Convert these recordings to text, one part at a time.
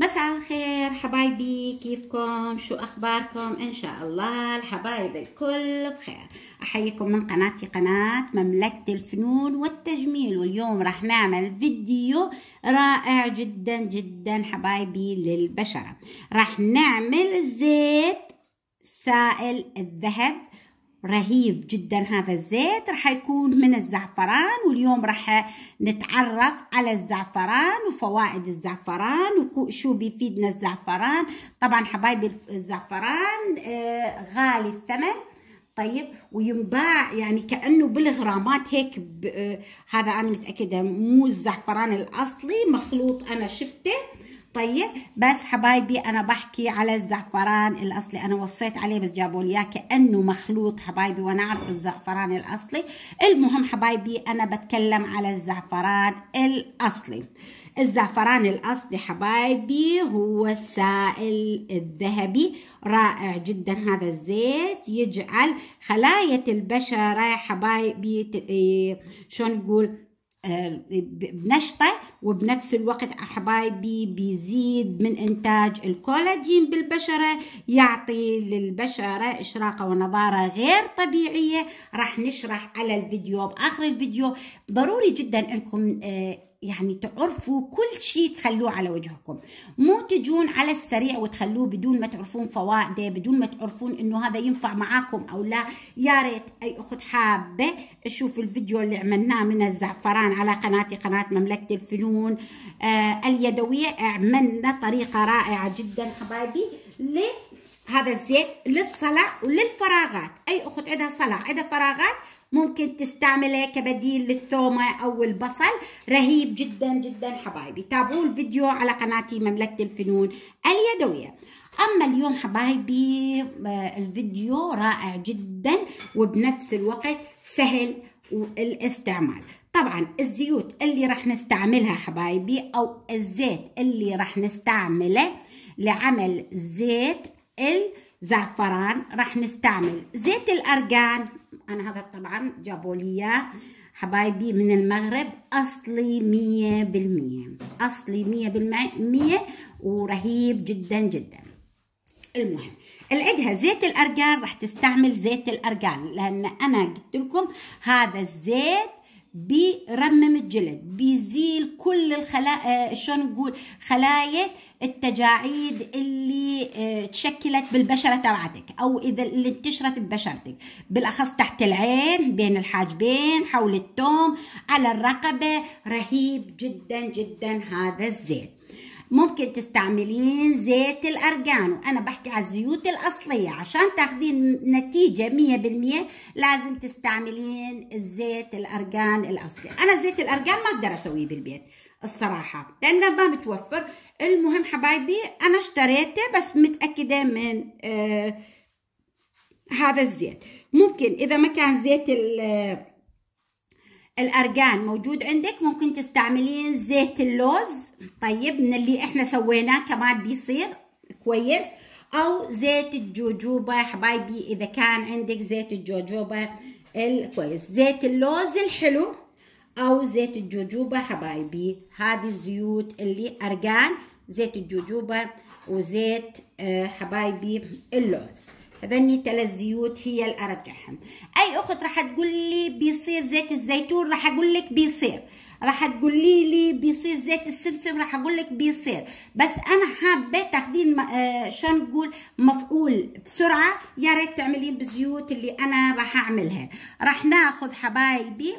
مساء الخير حبايبي كيفكم شو اخباركم ان شاء الله الحبايب الكل بخير احييكم من قناتي قناة مملكة الفنون والتجميل واليوم راح نعمل فيديو رائع جدا جدا حبايبي للبشرة راح نعمل زيت سائل الذهب رهيب جدا هذا الزيت رح يكون من الزعفران واليوم رح نتعرف على الزعفران وفوائد الزعفران وشو بيفيدنا الزعفران طبعا حبايبي الزعفران آه، غالي الثمن طيب وينباع يعني كانه بالغرامات هيك آه، هذا انا متاكده مو الزعفران الاصلي مخلوط انا شفته طيب بس حبايبي انا بحكي على الزعفران الاصلي انا وصيت عليه بس جابوا لي كانه مخلوط حبايبي وانا اعرف الزعفران الاصلي المهم حبايبي انا بتكلم على الزعفران الاصلي الزعفران الأصلي حبايبي هو السائل الذهبي رائع جدا هذا الزيت يجعل خلايا البشرة حبايبي إيه، شلون نقول آه، بنشطة وبنفس الوقت أحبايبي بيزيد من إنتاج الكولاجين بالبشرة يعطي للبشرة إشراقة ونضارة غير طبيعية راح نشرح على الفيديو بآخر الفيديو ضروري جدا أنكم آه، يعني تعرفوا كل شيء تخلوه على وجهكم مو تجون على السريع وتخلوه بدون ما تعرفون فوائده بدون ما تعرفون انه هذا ينفع معاكم او لا يا ريت اي اخت حابه تشوف الفيديو اللي عملناه من الزعفران على قناتي قناه مملكه الفنون آه اليدويه عملنا طريقه رائعه جدا حبايبي ليه هذا الزيت للصلع وللفراغات أي أخت عندها صلع عندها فراغات ممكن تستعمله كبديل للثومة أو البصل رهيب جدا جدا حبايبي تابعوا الفيديو على قناتي مملكة الفنون اليدوية أما اليوم حبايبي آه، الفيديو رائع جدا وبنفس الوقت سهل الاستعمال طبعا الزيوت اللي راح نستعملها حبايبي أو الزيت اللي راح نستعمله لعمل زيت الزعفران راح نستعمل زيت الأرجان أنا هذا طبعا جابوا لي إياه حبايبي من المغرب أصلي مية بالمية أصلي مية بالمية ورهيب جدا جدا المهم العدها زيت الأرجان راح تستعمل زيت الأرجان لأن أنا قلت لكم هذا الزيت بيرمم الجلد بيزيل كل الخلايا آه، شلون نقول خلايا التجاعيد اللي آه، تشكلت بالبشره تبعتك او اذا اللي انتشرت ببشرتك بالاخص تحت العين بين الحاجبين حول التوم على الرقبه رهيب جدا جدا هذا الزيت ممكن تستعملين زيت الأرجانو أنا بحكي على الزيوت الأصلية عشان تاخذين نتيجة مية بالمية لازم تستعملين زيت الأرجان الأصلي أنا زيت الأرجان ما أقدر أسويه بالبيت الصراحة لأنه ما متوفر المهم حبايبي أنا اشتريته بس متأكدة من آه هذا الزيت ممكن إذا ما كان زيت الأرجان موجود عندك ممكن تستعملين زيت اللوز طيب من اللي احنا سويناه كمان بيصير كويس أو زيت الجوجوبة حبايبي إذا كان عندك زيت الجوجوبة الكويس زيت اللوز الحلو أو زيت الجوجوبة حبايبي هذه الزيوت اللي أرجان زيت الجوجوبة وزيت آه، حبايبي اللوز بني ثلاث زيوت هي الارجحهم اي اخت راح تقول لي بيصير زيت الزيتون راح اقول لك بيصير راح تقولي لي بيصير زيت السمسم راح اقول لك بيصير بس انا حابه تاخذين آه، شلون نقول مفعول بسرعه يا ريت تعملين بزيوت اللي انا راح اعملها راح ناخذ حبايبي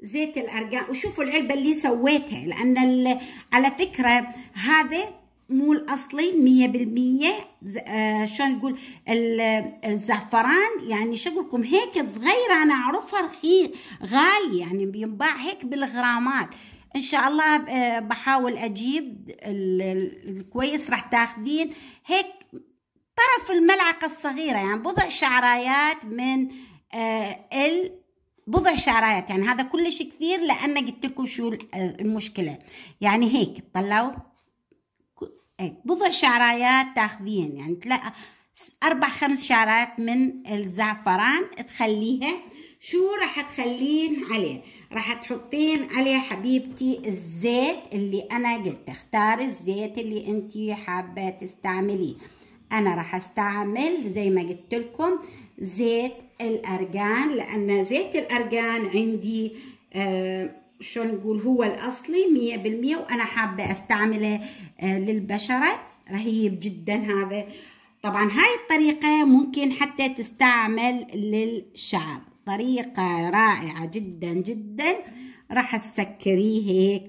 زيت الارجان وشوفوا العلبه اللي سويتها لان على فكره هذا مو الاصلي مية بالمية آه شلون نقول الزعفران يعني شو اقول لكم هيك صغيره انا اعرفها رخيص غالي يعني بينباع هيك بالغرامات ان شاء الله آه، بحاول اجيب الكويس راح تاخذين هيك طرف الملعقه الصغيره يعني بضع شعرايات من آه ال بضع شعرايات يعني هذا كلش كثير لان قلت لكم شو المشكله يعني هيك طلعوا أي بضع شعرايات تاخذين يعني تلا أربع خمس شعرات من الزعفران تخليها شو راح تخلين عليه راح تحطين عليه حبيبتي الزيت اللي أنا قلت اختاري الزيت اللي انت حابة تستعمليه أنا راح استعمل زي ما قلت لكم زيت الأرجان لأن زيت الأرجان عندي آه شلون نقول هو الأصلي مية بالمية وأنا حابة أستعمله آه، للبشرة رهيب جدا هذا طبعا هاي الطريقة ممكن حتى تستعمل للشعر طريقة رائعة جدا جدا راح تسكريه هيك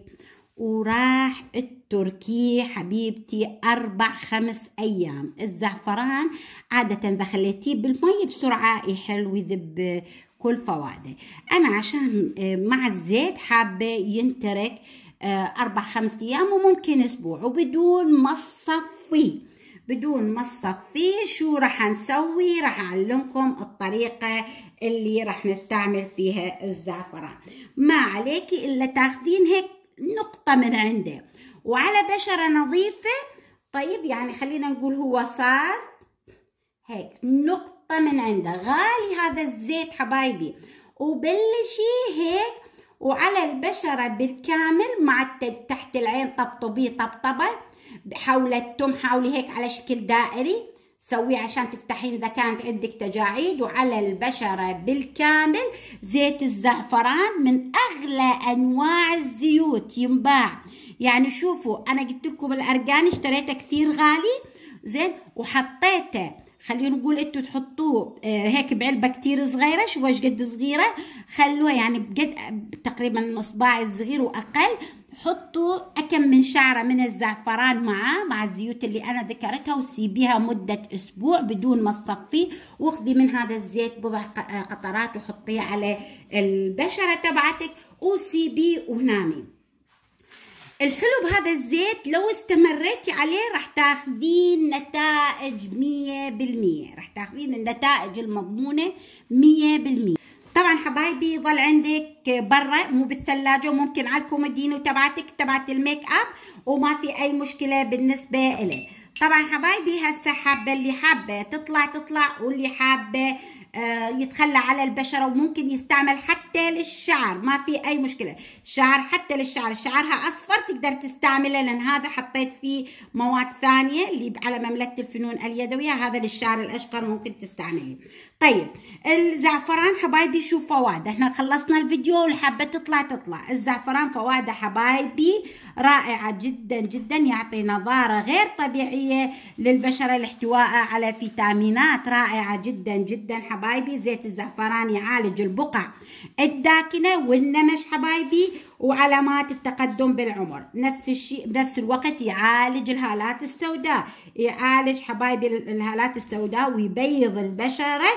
وراح التركيه حبيبتي أربع خمس أيام الزعفران عادة إذا خليتيه بالمي بسرعة يحل ويذب كل فوائده انا عشان آه، مع الزيت حابه ينترك آه، اربع خمس ايام وممكن اسبوع وبدون ما تصفيه بدون ما تصفيه شو راح نسوي راح اعلمكم الطريقه اللي راح نستعمل فيها الزعفران ما عليكي الا تاخذين هيك نقطه من عنده وعلى بشره نظيفه طيب يعني خلينا نقول هو صار هيك نقطه حطه من عنده غالي هذا الزيت حبايبي وبلشي هيك وعلى البشرة بالكامل مع تحت العين طبطبيه طبطبة حول التم حاولي هيك على شكل دائري سويه عشان تفتحين إذا كانت عندك تجاعيد وعلى البشرة بالكامل زيت الزعفران من أغلى أنواع الزيوت ينباع يعني شوفوا أنا قلت لكم الأرجان اشتريته كثير غالي زين وحطيته خلينا نقول انتوا تحطوه آه، هيك بعلبه كتير صغيره شوفوا ايش قد صغيره خلوه يعني بقد تقريبا اصبع صغير واقل حطوا كم من شعره من الزعفران معاه مع الزيوت اللي انا ذكرتها وسيبيها مده اسبوع بدون ما تصفيه واخذي من هذا الزيت بضع قطرات وحطيه على البشره تبعتك وسيبيه ونامي الحلو بهذا الزيت لو استمريتي عليه راح تاخذين نتائج مية بالمية راح تاخذين النتائج المضمونة مية بالمية طبعا حبايبي ظل عندك برا مو بالثلاجة وممكن على الكوميدينو تبعتك تبعت الميك اب وما في اي مشكلة بالنسبة إلي طبعا حبايبي هسه حابة اللي حابة تطلع تطلع واللي حابة آه، يتخلى على البشرة وممكن يستعمل حتى للشعر ما في أي مشكلة شعر حتى للشعر شعرها أصفر تقدر تستعمله لأن هذا حطيت فيه مواد ثانية اللي على مملكة الفنون اليدوية هذا للشعر الأشقر ممكن تستعمليه طيب الزعفران حبايبي شو فوائده احنا خلصنا الفيديو والحابة تطلع تطلع الزعفران فوائده حبايبي رائعة جدا جدا يعطي نظارة غير طبيعية للبشرة الاحتواء على فيتامينات رائعة جدا جدا حبايبي حبايبي زيت الزعفران يعالج البقع الداكنة والنمش حبايبي وعلامات التقدم بالعمر نفس الشيء بنفس الوقت يعالج الهالات السوداء يعالج حبايبي الهالات السوداء ويبيض البشرة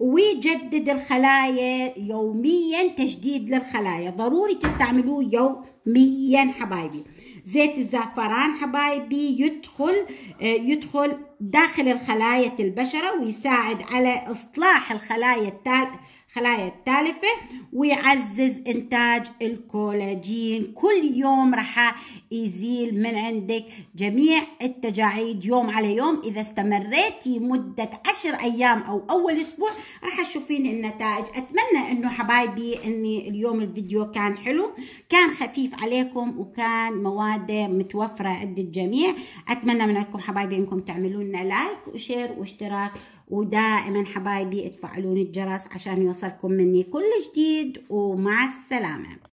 ويجدد الخلايا يوميا تجديد للخلايا ضروري تستعملوه يوميا حبايبي زيت الزعفران حبايبي يدخل آه، يدخل داخل الخلايا البشرة ويساعد على إصلاح الخلايا التال... خلايا التالفة ويعزز إنتاج الكولاجين كل يوم رح يزيل من عندك جميع التجاعيد يوم على يوم إذا استمريتي مدة عشر أيام أو أول أسبوع رح تشوفين النتائج أتمنى أنه حبايبي أني اليوم الفيديو كان حلو كان خفيف عليكم وكان مواد متوفرة عند الجميع أتمنى منكم حبايبي أنكم تعملون لنا لايك وشير واشتراك ودائما حبايبي تفعلون الجرس عشان يوصلكم مني كل جديد ومع السلامة